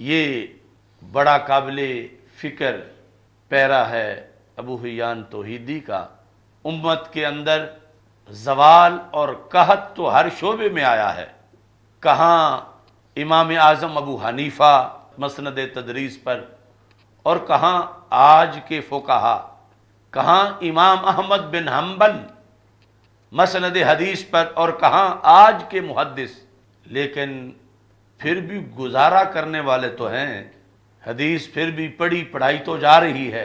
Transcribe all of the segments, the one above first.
ये बड़ा काबिल फ़िक्र पैरा है अबू हयान तोहीदी का उम्मत के अंदर जवाल और कहत तो हर शोबे में आया है कहाँ इमाम आज़म अबू हनीफ़ा मसंद तदरीस पर और कहाँ आज के फ़ोकहा कहाँ इमाम अहमद बिन हम्बल मसंद हदीस पर और कहाँ आज के मुहदस लेकिन फिर भी गुजारा करने वाले तो हैं हदीस फिर भी पढ़ी पढ़ाई तो जा रही है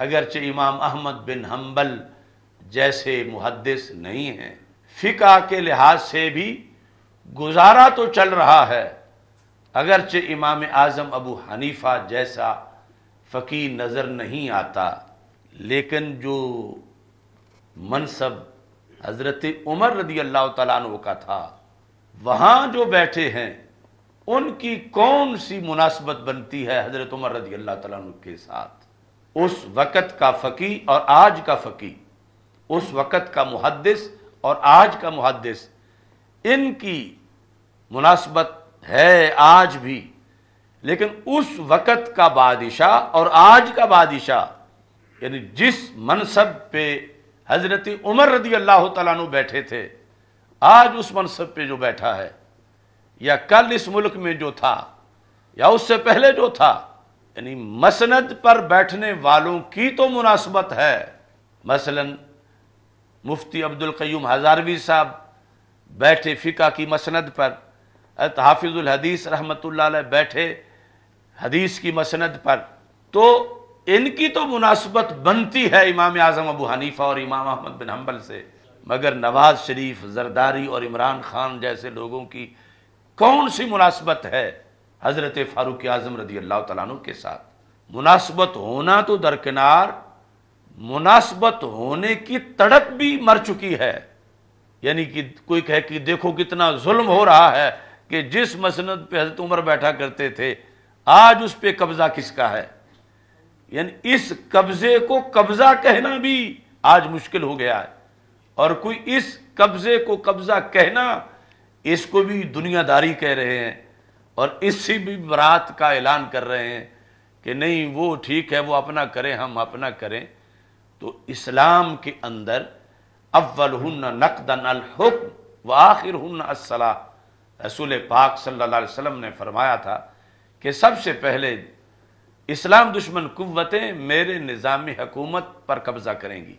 अगरचे इमाम अहमद बिन हम्बल जैसे मुहदस नहीं हैं फ़िका के लिहाज से भी गुजारा तो चल रहा है अगरचे इमाम आज़म अबू हनीफ़ा जैसा फ़कीर नज़र नहीं आता लेकिन जो मनसब हज़रत उमर रदी अल्लाह तु का था वहाँ जो बैठे हैं उनकी कौन सी मुनासबत बनती है हजरत उमर रजी अल्लाह तु के साथ उस वक़्त का फ़की और आज का फ़की उस वक़्त का मुहदस और आज का मुहदस इनकी मुनासबत है आज भी लेकिन उस वक़्त का बादशाह और आज का बादशाह यानी जिस मनसब पे हज़रत उमर रजी अल्लाह तु बैठे थे आज उस मनसब पे जो बैठा है या कल इस मुल्क में जो था या उससे पहले जो था यानी मसनद पर बैठने वालों की तो मुनासबत है मसलन मुफ्ती अब्दुल क्यूम हजारवी साहब बैठे फ़िका की मसनद पर हाफिज़ुल हदीस रहमत बैठे हदीस की मसनद पर तो इनकी तो मुनासबत बनती है इमाम आज़म अबू हनीफ़ा और इमाम अहमद बिन हम्बल से मगर नवाज़ शरीफ जरदारी और इमरान खान जैसे लोगों की कौन सी मुनासबत है हज़रत फ़ारूक आज़म रदी अल्लाह तु के साथ मुनासबत होना तो दरकिनार मुनासबत होने की तड़प भी मर चुकी है यानी कि कोई कहे कि देखो कितना जुल्म हो रहा है कि जिस मसनद पे हजरत उमर बैठा करते थे आज उस पर कब्ज़ा किसका है यानी इस कब्ज़े को कब्ज़ा कहना भी आज मुश्किल हो गया है और कोई इस कब्ज़े को कब्ज़ा कहना इसको भी दुनियादारी कह रहे हैं और इससे भी बरात का ऐलान कर रहे हैं कि नहीं वो ठीक है वो अपना करें हम अपना करें तो इस्लाम के अंदर अव्वल हन नकदन अलहुक्म व आखिर हन असलाह रसूल पाक सल्लल्लाहु अलैहि वसल्लम ने फरमाया था कि सबसे पहले इस्लाम दुश्मन कुतें मेरे निज़ाम हकूमत पर कब्ज़ा करेंगी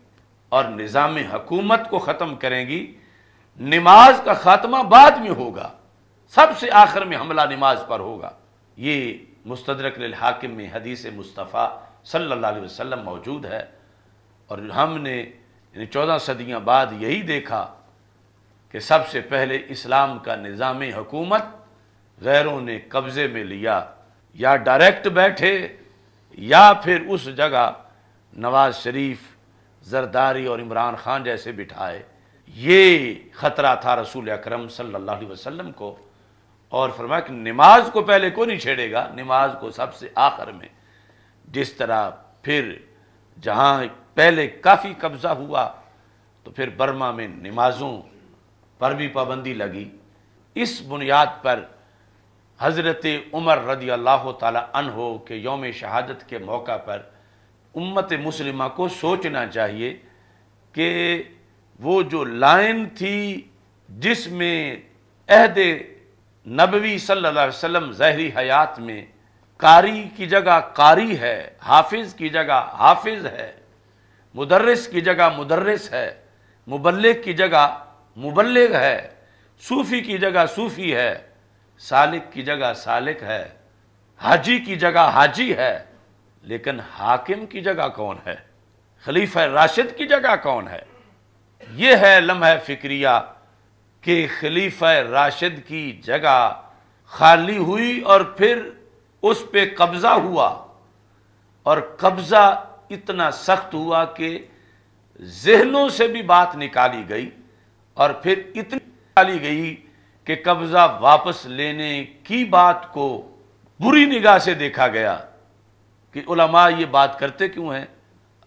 और निज़ाम हकूमत को ख़त्म करेंगी नमाज का खात्मा बाद में होगा सबसे आखिर में हमला नमाज पर होगा ये मुस्तरक हाकिम में हदीस मुस्तफ़ा सल्ला वसम मौजूद है और हमने चौदह सदियाँ बाद यही देखा कि सबसे पहले इस्लाम का निज़ाम हुकूमत गैरों ने कब्ज़े में लिया या डायरेक्ट बैठे या फिर उस जगह नवाज शरीफ जरदारी और इमरान खान जैसे बिठाए ये ख़तरा था रसूल अक्रम सल्ला को और फरमाया कि नमाज को पहले को नहीं छेड़ेगा नमाज को सबसे आखिर में जिस तरह फिर जहाँ पहले काफ़ी कब्ज़ा हुआ तो फिर बर्मा में नमाजों पर भी पाबंदी लगी इस बुनियाद पर हज़रत उमर रदी अल्लाह तन हो के योम शहादत के मौका पर उम्मत मुसलिमा को सोचना चाहिए कि वो जो लाइन थी जिसमें अहद नबवी सल्लल्लाहु अलैहि वसल्लम जहरी हयात में कारी की जगह कारी है हाफिज की जगह हाफिज है मुदर्रस की जगह मुदर्रस है मुबलग की जगह मुबलग है सूफ़ी की जगह सूफ़ी है सालिक की जगह सालिक है हाजी की जगह हाजी है लेकिन हाकिम की जगह कौन है खलीफा राशिद की जगह कौन है ये है लम्ह फिक्रिया कि खलीफा राशिद की जगह खाली हुई और फिर उस पर कब्ज़ा हुआ और कब्ज़ा इतना सख्त हुआ कि जहनों से भी बात निकाली गई और फिर इतनी निकाली गई कि कब्ज़ा वापस लेने की बात को बुरी निगाह से देखा गया कि उलमा ये बात करते क्यों हैं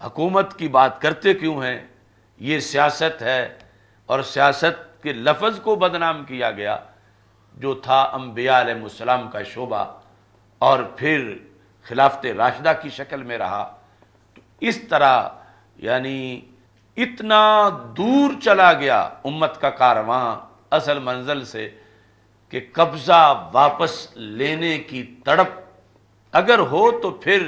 हकूमत की बात करते क्यों हैं ये सियासत है और सियासत के लफज को बदनाम किया गया जो था अम्बियालम का शोबा और फिर खिलाफत राशदा की शक्ल में रहा तो इस तरह यानी इतना दूर चला गया उम्मत का कारवां असल मंजिल से कि कब्ज़ा वापस लेने की तड़प अगर हो तो फिर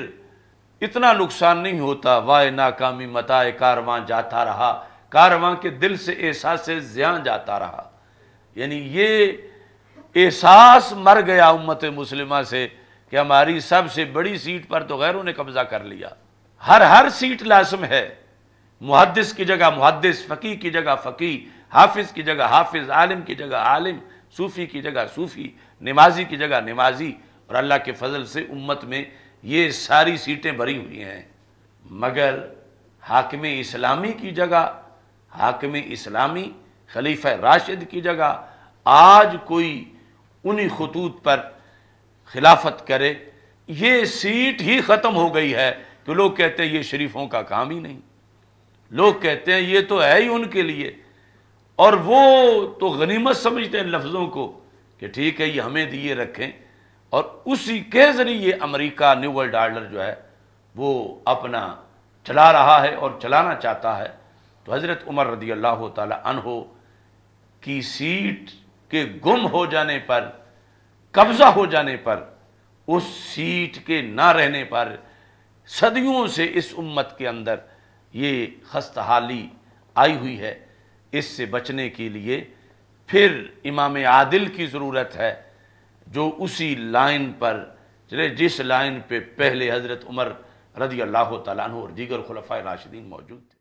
इतना नुकसान नहीं होता वाह नाकामी मताए कारवां जाता रहा कारवां के दिल से एहसास ज्यान जाता रहा यानी ये एहसास मर गया उम्मत मुस्लिमा से कि हमारी सबसे बड़ी सीट पर तो गैरों ने कब्जा कर लिया हर हर सीट लाजम है मुहदस की जगह मुहदस फ़की की जगह फ़की हाफिज़ की जगह हाफिज़ आलिम की जगह आलिम सूफ़ी की जगह सूफ़ी नमाजी की जगह नमाजी और अल्लाह के फजल से उम्मत में ये सारी सीटें भरी हुई हैं मगर हाकिम इस्लामी की जगह हाकिम इस्लामी खलीफा राशिद की जगह आज कोई उन्हीं खतूत पर खिलाफत करे ये सीट ही ख़त्म हो गई है कि लोग कहते हैं ये शरीफों का काम ही नहीं लोग कहते हैं ये तो है ही उनके लिए और वो तो गनीमत समझते हैं लफ्ज़ों को कि ठीक है ये हमें दिए रखें और उसी के ज़रिए अमेरिका न्यू वर्ल्ड आर्डर जो है वो अपना चला रहा है और चलाना चाहता है तो हज़रत उमर रदी अल्लाह तहो की सीट के गुम हो जाने पर कब्ज़ा हो जाने पर उस सीट के ना रहने पर सदियों से इस उम्मत के अंदर ये खस्तहाली आई हुई है इससे बचने के लिए फिर इमाम आदिल की ज़रूरत है जो उसी लाइन पर चले जिस लाइन पे पहले हज़रत उमर रदी अल्लाह तला और दीगर खलफा राशिदीन मौजूद थे